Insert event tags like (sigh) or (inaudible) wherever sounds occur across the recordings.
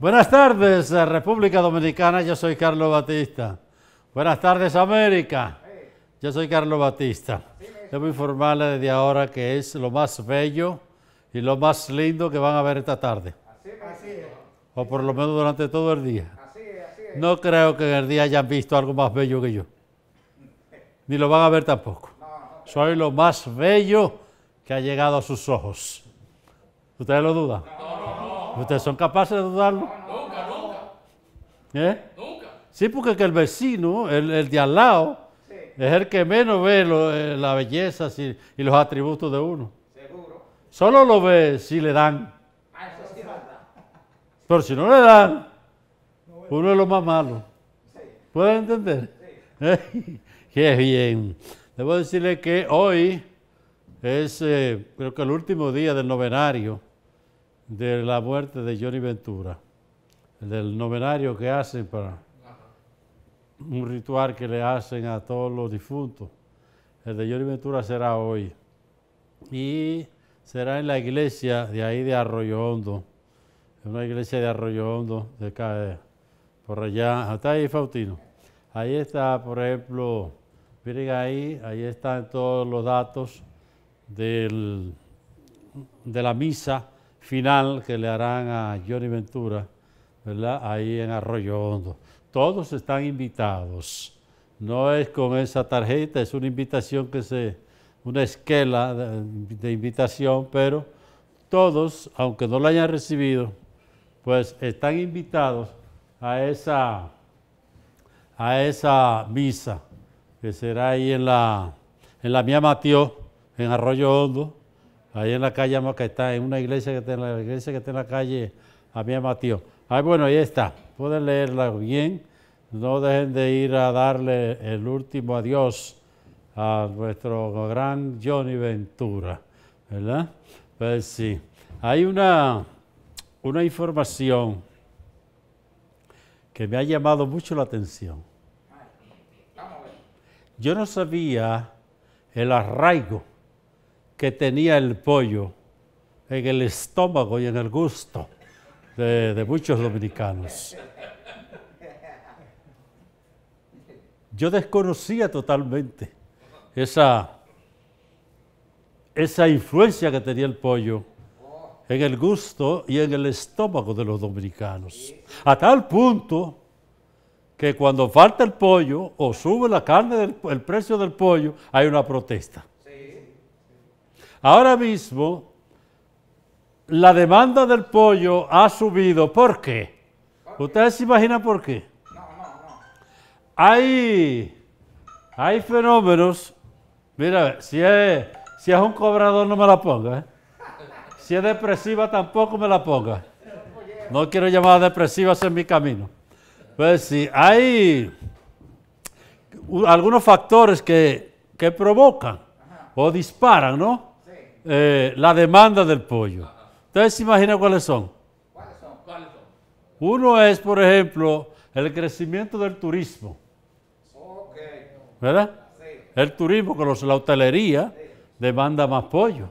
Buenas tardes, eh, República Dominicana. Yo soy Carlos Batista. Buenas tardes, América. Yo soy Carlos Batista. Debo informarle desde ahora que es lo más bello y lo más lindo que van a ver esta tarde. O por lo menos durante todo el día. No creo que en el día hayan visto algo más bello que yo. Ni lo van a ver tampoco. Soy lo más bello que ha llegado a sus ojos. ¿Ustedes lo dudan? ¿Ustedes son capaces de dudarlo? Nunca, nunca. ¿Eh? Nunca. Sí, porque el vecino, el, de al lado, es el que menos ve eh, la belleza y, los atributos de uno. Seguro. Solo lo ve si le dan. Ah, eso sí Pero si no le dan, uno es lo más malo. Sí. ¿Pueden entender? Sí. (laughs) Qué bien. Debo decirle que hoy es, eh, creo que el último día del novenario de la muerte de Johnny Ventura, del novenario que hacen para un ritual que le hacen a todos los difuntos. El de Johnny Ventura será hoy y será en la iglesia de ahí de Arroyo Hondo, en una iglesia de Arroyo Hondo, de acá, por allá, hasta ahí Faustino. Ahí está, por ejemplo, miren ahí, ahí están todos los datos del, de la misa final que le harán a Johnny Ventura, ¿verdad? Ahí en Arroyo Hondo. Todos están invitados. No es con esa tarjeta, es una invitación que se, una esquela de, invitación, pero todos, aunque no la hayan recibido, pues están invitados a esa, a esa misa que será ahí en la, en la Mía Matió, en Arroyo Hondo, ahí en la calle que está en una iglesia que está en la iglesia que está en la calle Ahí bueno, ahí está. Pueden leerla bien. No dejen de ir a darle el último adiós a nuestro gran Johnny Ventura, ¿verdad? Pues sí. Hay una, una información que me ha llamado mucho la atención. Yo no sabía el arraigo que tenía el pollo en el estómago y en el gusto de, muchos dominicanos. Yo desconocía totalmente esa, esa influencia que tenía el pollo en el gusto y en el estómago de los dominicanos. A tal punto que cuando falta el pollo o sube la carne el precio del pollo, hay una protesta. Ahora mismo, la demanda del pollo ha subido. ¿Por qué? ¿Ustedes se imaginan por qué? No, no, no. Hay, fenómenos. Mira, si es, si un cobrador, no me la ponga. ¿eh? Si es depresiva, tampoco me la ponga. No quiero llamar depresivas en mi camino. Pues sí, hay algunos factores que, provocan o disparan, ¿no? Eh, la demanda del pollo. ¿Ustedes se imaginan cuáles son? Uno es, por ejemplo, el crecimiento del turismo. ¿Verdad? El turismo, con la hotelería, demanda más pollo.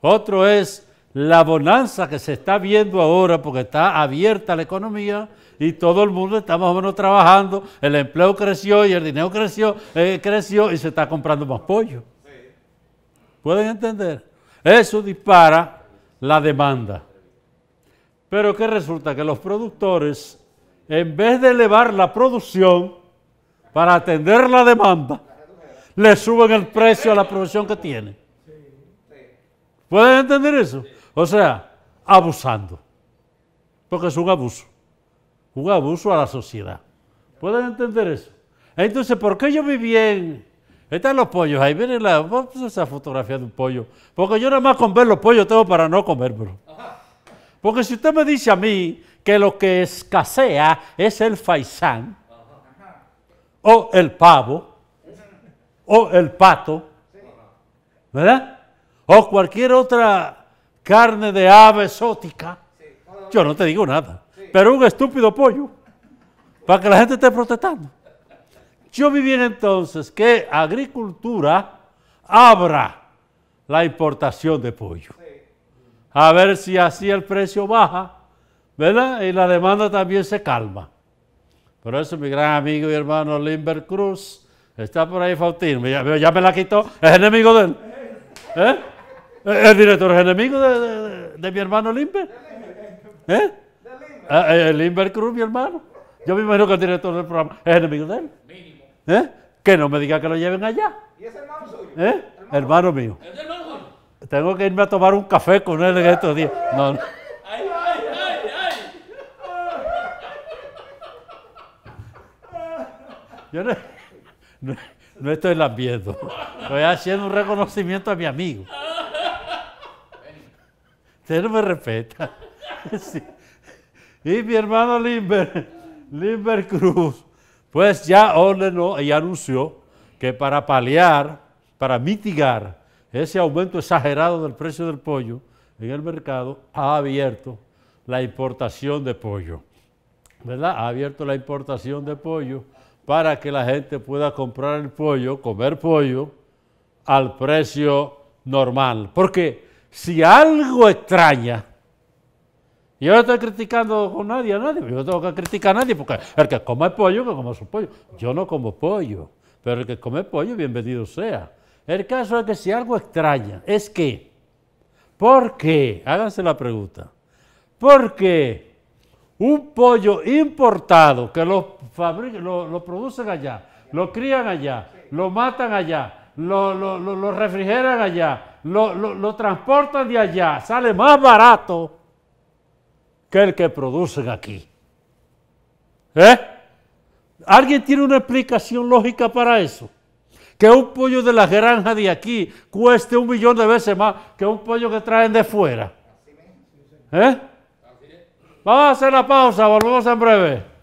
Otro es la bonanza que se está viendo ahora porque está abierta la economía y todo el mundo está más o menos trabajando, el empleo creció y el dinero creció, eh, creció y se está comprando más pollo. ¿Pueden entender? Eso dispara la demanda. Pero ¿qué resulta que los productores, en vez de elevar la producción para atender la demanda, le suben el precio a la producción que tienen. ¿Pueden entender eso? O sea, abusando. Porque es un abuso. Un abuso a la sociedad. ¿Pueden entender eso? Entonces, ¿por qué yo viví en, Ahí están los pollos, ahí viene la, esa fotografía de un pollo. Porque yo nada más con ver los pollos tengo para no comérmelo. Porque si usted me dice a mí que lo que escasea es el faisán, o el pavo, o el pato, ¿verdad? O cualquier otra carne de ave exótica, yo no te digo nada. Pero un estúpido pollo, para que la gente esté protestando. Yo bien entonces que agricultura abra la importación de pollo. A ver si así el precio baja, ¿verdad? Y la demanda también se calma. Por eso mi gran amigo y hermano Limber Cruz está por ahí, Faustino. Ya, me la quitó, es enemigo de él. El ¿eh? director es enemigo de, mi hermano Limber. ¿Eh? El ah, eh, Limber Cruz, mi hermano. Yo me imagino que el director del programa es enemigo de él. ¿Eh? Que no me diga que lo lleven allá. ¿Y es hermano suyo? ¿Eh? Hermano, mío. Tengo que irme a tomar un café con él en estos días. No, no. Yo no, estoy lambiendo. Estoy haciendo un reconocimiento a mi amigo. Usted no me respeta. (laughs) Y mi hermano Limber, Limber Cruz, pues ya ordenó y anunció que para paliar, para mitigar ese aumento exagerado del precio del pollo en el mercado, ha abierto la importación de pollo. ¿Verdad? Ha abierto la importación de pollo para que la gente pueda comprar el pollo, comer pollo, al precio normal. Porque si algo extraña yo no estoy criticando con nadie a nadie, yo no tengo que criticar a nadie, porque el que come pollo, que coma su pollo. Yo no como pollo, pero el que come pollo, bienvenido sea. El caso es que si algo extraña, es que, ¿por qué? Háganse la pregunta. ¿Por qué un pollo importado que lo, producen allá, lo crían allá, lo matan allá, lo, refrigeran allá, lo transportan de allá, sale más barato? que el que producen aquí. ¿Eh? ¿Alguien tiene una explicación lógica para eso? Que un pollo de la granja de aquí cueste un millón de veces más que un pollo que traen de fuera. ¿Eh? Vamos a hacer la pausa, volvemos en breve.